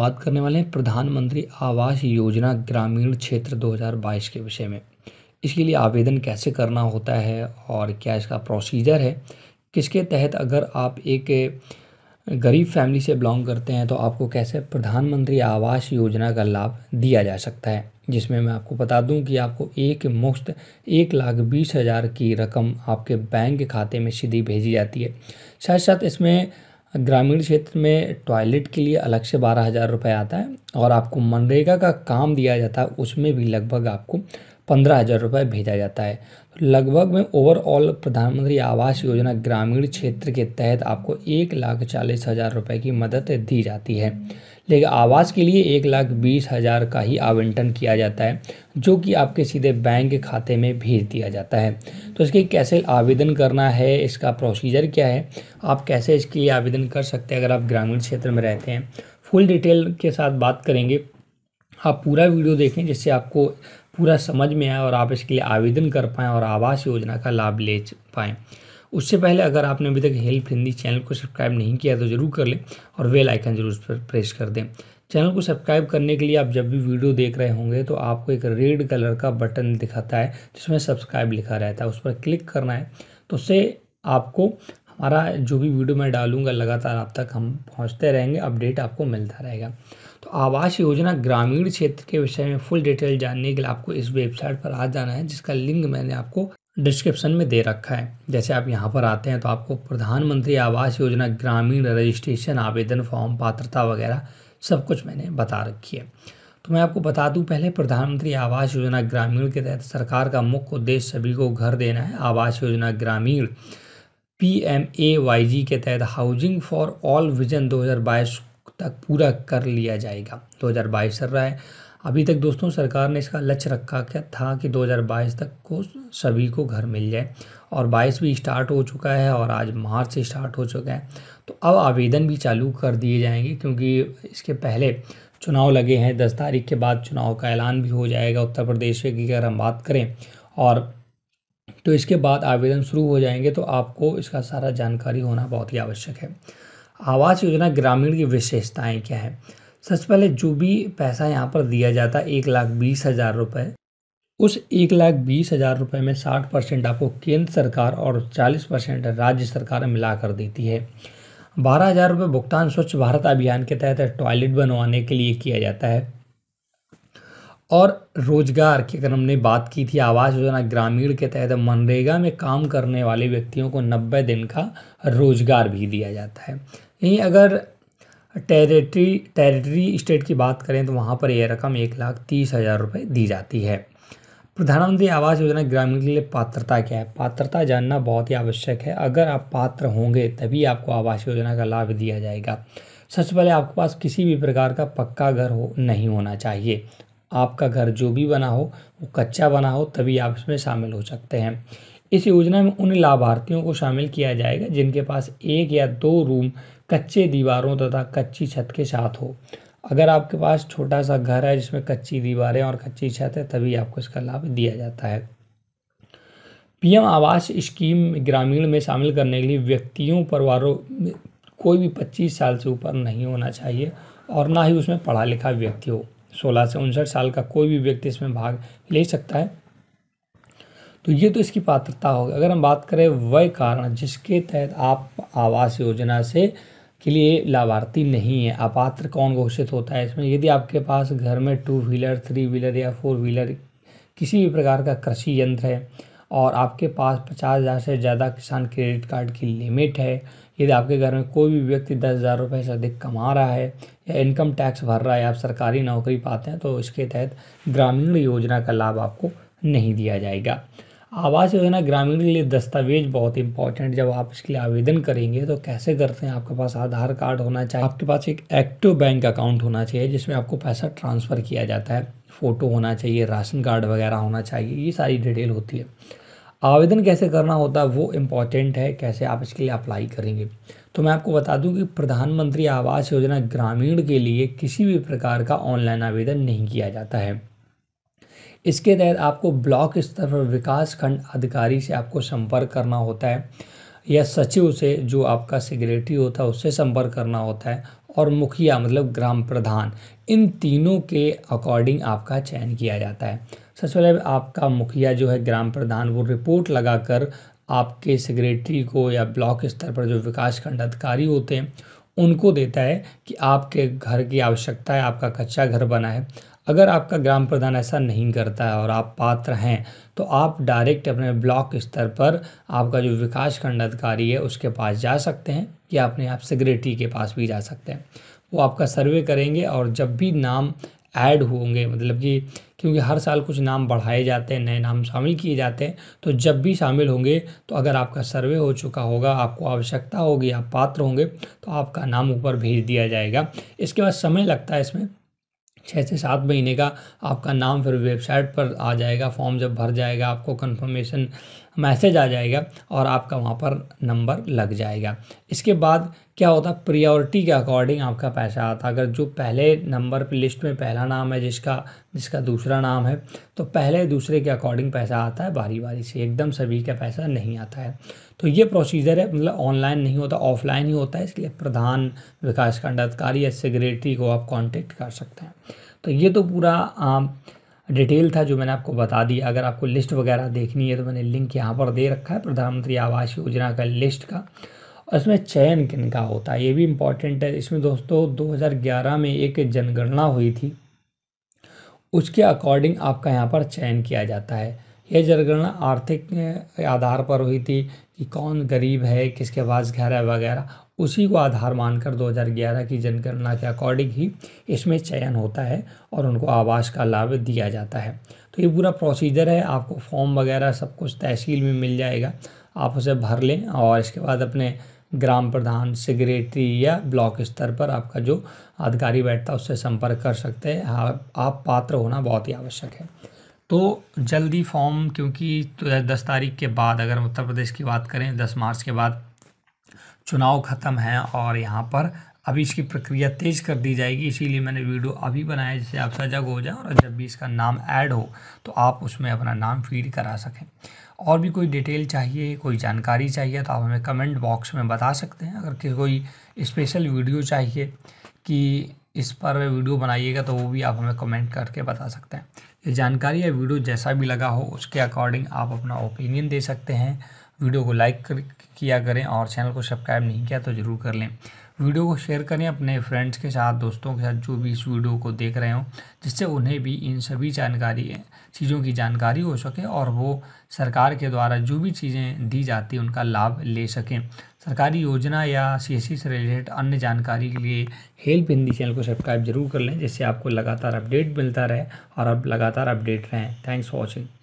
बात करने वाले हैं प्रधानमंत्री आवास योजना ग्रामीण क्षेत्र 2022 के विषय में इसके लिए आवेदन कैसे करना होता है और क्या इसका प्रोसीजर है किसके तहत अगर आप एक गरीब फैमिली से बिलोंग करते हैं तो आपको कैसे प्रधानमंत्री आवास योजना का लाभ दिया जा सकता है जिसमें मैं आपको बता दूं कि आपको एक मुफ्त एक लाख बीस हज़ार की रकम आपके बैंक खाते में सीधी भेजी जाती है साथ साथ इसमें ग्रामीण क्षेत्र में टॉयलेट के लिए अलग से बारह हज़ार रुपये आता है और आपको मनरेगा का काम दिया जाता है उसमें भी लगभग आपको पंद्रह हज़ार रुपये भेजा जाता है लगभग में ओवरऑल प्रधानमंत्री आवास योजना ग्रामीण क्षेत्र के तहत आपको एक लाख चालीस हज़ार रुपये की मदद दी जाती है लेकिन आवास के लिए एक लाख बीस हज़ार का ही आवंटन किया जाता है जो कि आपके सीधे बैंक के खाते में भेज दिया जाता है तो इसके कैसे आवेदन करना है इसका प्रोसीजर क्या है आप कैसे इसके लिए आवेदन कर सकते हैं अगर आप ग्रामीण क्षेत्र में रहते हैं फुल डिटेल के साथ बात करेंगे आप पूरा वीडियो देखें जिससे आपको पूरा समझ में आए और आप इसके लिए आवेदन कर पाएँ और आवास योजना का लाभ ले पाएँ उससे पहले अगर आपने अभी तक हेल्प हिंदी चैनल को सब्सक्राइब नहीं किया तो जरूर कर लें और वेल आइकन जरूर उस पर प्रेस कर दें चैनल को सब्सक्राइब करने के लिए आप जब भी वीडियो देख रहे होंगे तो आपको एक रेड कलर का बटन दिखाता है जिसमें सब्सक्राइब लिखा रहता है उस पर क्लिक करना है तो उससे आपको हमारा जो भी वीडियो मैं डालूंगा लगातार आप तक हम पहुंचते रहेंगे अपडेट आपको मिलता रहेगा तो आवास योजना ग्रामीण क्षेत्र के विषय में फुल डिटेल जानने के लिए आपको इस वेबसाइट पर आ जाना है जिसका लिंक मैंने आपको डिस्क्रिप्शन में दे रखा है जैसे आप यहाँ पर आते हैं तो आपको प्रधानमंत्री आवास योजना ग्रामीण रजिस्ट्रेशन आवेदन फॉर्म पात्रता वगैरह सब कुछ मैंने बता रखी है तो मैं आपको बता दूं पहले प्रधानमंत्री आवास योजना ग्रामीण के तहत सरकार का मुख्य उद्देश्य सभी को घर देना है Awas Yojana Gramin P M A Y G के तहत हाउसिंग फॉर ऑल विजन 2022 तक पूरा कर लिया जाएगा 2022 चल रहा है अभी तक दोस्तों सरकार ने इसका लक्ष्य रखा क्या था कि 2022 तक को सभी को घर मिल जाए और 22 भी स्टार्ट हो चुका है और आज मार्च से स्टार्ट हो चुका है तो अब आवेदन भी चालू कर दिए जाएंगे क्योंकि इसके पहले चुनाव लगे हैं दस तारीख के बाद चुनाव का ऐलान भी हो जाएगा उत्तर प्रदेश की अगर हम बात करें और तो इसके बाद आवेदन शुरू हो जाएंगे तो आपको इसका सारा जानकारी होना बहुत ही आवश्यक है आवास योजना ग्रामीण की विशेषताएँ क्या है सबसे पहले जो भी पैसा यहाँ पर दिया जाता है एक लाख बीस हज़ार रुपये उस एक लाख बीस हज़ार रुपये में साठ परसेंट आपको केंद्र सरकार और चालीस परसेंट राज्य सरकार मिला कर देती है बारह हज़ार रुपये भुगतान स्वच्छ भारत अभियान के तहत टॉयलेट बनवाने के लिए किया जाता है और रोजगार की अगर हमने बात की थी आवास योजना ग्रामीण के तहत मनरेगा में काम करने वाले व्यक्तियों को नब्बे दिन का रोजगार भी दिया जाता है यहीं अगर टेरिटरी टेरिटरी स्टेट की बात करें तो वहाँ पर यह रकम एक लाख तीस हज़ार रुपये दी जाती है प्रधानमंत्री आवास योजना ग्रामीण के लिए पात्रता क्या है पात्रता जानना बहुत ही आवश्यक है अगर आप पात्र होंगे तभी आपको आवास योजना का लाभ दिया जाएगा सबसे पहले आपके पास किसी भी प्रकार का पक्का घर हो नहीं होना चाहिए आपका घर जो भी बना हो वो कच्चा बना हो तभी आप इसमें शामिल हो सकते हैं इस योजना में उन लाभार्थियों को शामिल किया जाएगा जिनके पास एक या दो रूम कच्चे दीवारों तथा कच्ची छत के साथ हो अगर आपके पास छोटा सा घर है जिसमें कच्ची दीवारें और कच्ची छत है तभी आपको इसका लाभ दिया जाता है पीएम आवास स्कीम ग्रामीण में शामिल करने के लिए व्यक्तियों परिवारों में कोई भी पच्चीस साल से ऊपर नहीं होना चाहिए और ना ही उसमें पढ़ा लिखा व्यक्ति हो सोलह से उनसठ साल का कोई भी व्यक्ति इसमें भाग ले सकता है तो ये तो इसकी पात्रता होगी अगर हम बात करें वह कारण जिसके तहत आप आवास योजना से के लिए लाभार्थी नहीं है अपात्र कौन घोषित होता है इसमें यदि आपके पास घर में टू व्हीलर थ्री व्हीलर या फोर व्हीलर किसी भी प्रकार का कृषि यंत्र है और आपके पास पचास हज़ार से ज़्यादा किसान क्रेडिट कार्ड की लिमिट है यदि आपके घर में कोई भी व्यक्ति दस हज़ार रुपये से अधिक कमा रहा है या इनकम टैक्स भर रहा है आप सरकारी नौकरी पाते हैं तो इसके तहत ग्रामीण योजना का लाभ आपको नहीं दिया जाएगा आवास योजना ग्रामीण के लिए दस्तावेज बहुत इंपॉर्टेंट जब आप इसके लिए आवेदन करेंगे तो कैसे करते हैं आपके पास आधार कार्ड होना चाहिए आपके पास एक एक्टिव बैंक अकाउंट होना चाहिए जिसमें आपको पैसा ट्रांसफ़र किया जाता है फ़ोटो होना चाहिए राशन कार्ड वगैरह होना चाहिए ये सारी डिटेल होती है आवेदन कैसे करना होता है वो इम्पॉर्टेंट है कैसे आप इसके लिए अप्लाई करेंगे तो मैं आपको बता दूं कि प्रधानमंत्री आवास योजना ग्रामीण के लिए किसी भी प्रकार का ऑनलाइन आवेदन नहीं किया जाता है इसके तहत आपको ब्लॉक स्तर पर विकास खंड अधिकारी से आपको संपर्क करना होता है या सचिव से जो आपका सेक्रेटरी होता है उससे संपर्क करना होता है और मुखिया मतलब ग्राम प्रधान इन तीनों के अकॉर्डिंग आपका चयन किया जाता है सबसे पहले आपका मुखिया जो है ग्राम प्रधान वो रिपोर्ट लगाकर आपके सेक्रेटरी को या ब्लॉक स्तर पर जो विकास खंड अधिकारी होते हैं उनको देता है कि आपके घर की आवश्यकता है आपका कच्चा घर बना है अगर आपका ग्राम प्रधान ऐसा नहीं करता है और आप पात्र हैं तो आप डायरेक्ट अपने ब्लॉक स्तर पर आपका जो विकास खंड अधिकारी है उसके पास जा सकते हैं या अपने आप सेक्रेटरी के पास भी जा सकते हैं वो आपका सर्वे करेंगे और जब भी नाम ऐड होंगे मतलब कि क्योंकि हर साल कुछ नाम बढ़ाए जाते हैं नए नाम शामिल किए जाते हैं तो जब भी शामिल होंगे तो अगर आपका सर्वे हो चुका होगा आपको आवश्यकता होगी आप पात्र होंगे तो आपका नाम ऊपर भेज दिया जाएगा इसके बाद समय लगता है इसमें छः से सात महीने का आपका नाम फिर वेबसाइट पर आ जाएगा फॉर्म जब भर जाएगा आपको कंफर्मेशन मैसेज आ जाएगा और आपका वहाँ पर नंबर लग जाएगा इसके बाद क्या होता है प्रियोरिटी के अकॉर्डिंग आपका पैसा आता अगर जो पहले नंबर पे लिस्ट में पहला नाम है जिसका जिसका दूसरा नाम है तो पहले दूसरे के अकॉर्डिंग पैसा आता है बारी बारी से एकदम सभी का पैसा नहीं आता है तो ये प्रोसीजर है मतलब ऑनलाइन नहीं होता ऑफलाइन ही होता है इसलिए प्रधान विकास खंड अधिकारी या सेक्रेटरी को आप कॉन्टेक्ट कर सकते हैं तो ये तो पूरा आ, डिटेल था जो मैंने आपको बता दिया अगर आपको लिस्ट वगैरह देखनी है तो मैंने लिंक यहाँ पर दे रखा है प्रधानमंत्री आवास योजना का लिस्ट का और इसमें चयन किन का होता है ये भी इम्पॉर्टेंट है इसमें दोस्तों 2011 में एक जनगणना हुई थी उसके अकॉर्डिंग आपका यहाँ पर चयन किया जाता है यह जनगणना आर्थिक आधार पर हुई थी कि कौन गरीब है किसके पास घर है वगैरह उसी को आधार मानकर 2011 की जनगणना के अकॉर्डिंग ही इसमें चयन होता है और उनको आवास का लाभ दिया जाता है तो ये पूरा प्रोसीजर है आपको फॉर्म वगैरह सब कुछ तहसील में मिल जाएगा आप उसे भर लें और इसके बाद अपने ग्राम प्रधान सेक्रेटरी या ब्लॉक स्तर पर आपका जो अधिकारी बैठता है उससे संपर्क कर सकते हैं आप, हाँ, आप पात्र होना बहुत ही आवश्यक है तो जल्दी फॉर्म क्योंकि तो दस तारीख के बाद अगर उत्तर प्रदेश की बात करें दस मार्च के बाद चुनाव ख़त्म हैं और यहाँ पर अभी इसकी प्रक्रिया तेज़ कर दी जाएगी इसीलिए मैंने वीडियो अभी बनाया जिससे आप सजग हो जाए और जब भी इसका नाम ऐड हो तो आप उसमें अपना नाम फीड करा सकें और भी कोई डिटेल चाहिए कोई जानकारी चाहिए तो आप हमें कमेंट बॉक्स में बता सकते हैं अगर कोई स्पेशल वीडियो चाहिए कि इस पर वीडियो बनाइएगा तो वो भी आप हमें कमेंट करके बता सकते हैं ये जानकारी या वीडियो जैसा भी लगा हो उसके अकॉर्डिंग आप अपना ओपिनियन दे सकते हैं वीडियो को लाइक कर, किया करें और चैनल को सब्सक्राइब नहीं किया तो ज़रूर कर लें वीडियो को शेयर करें अपने फ्रेंड्स के साथ दोस्तों के साथ जो भी इस वीडियो को देख रहे हों जिससे उन्हें भी इन सभी जानकारी चीज़ों की जानकारी हो सके और वो सरकार के द्वारा जो भी चीज़ें दी जाती हैं उनका लाभ ले सकें सरकारी योजना या सी से रिलेटेड अन्य जानकारी के लिए हेल्प हिंदी चैनल को सब्सक्राइब जरूर कर लें जिससे आपको लगातार अपडेट मिलता रहे और आप लगातार अपडेट रहें थैंक्स फॉर वॉचिंग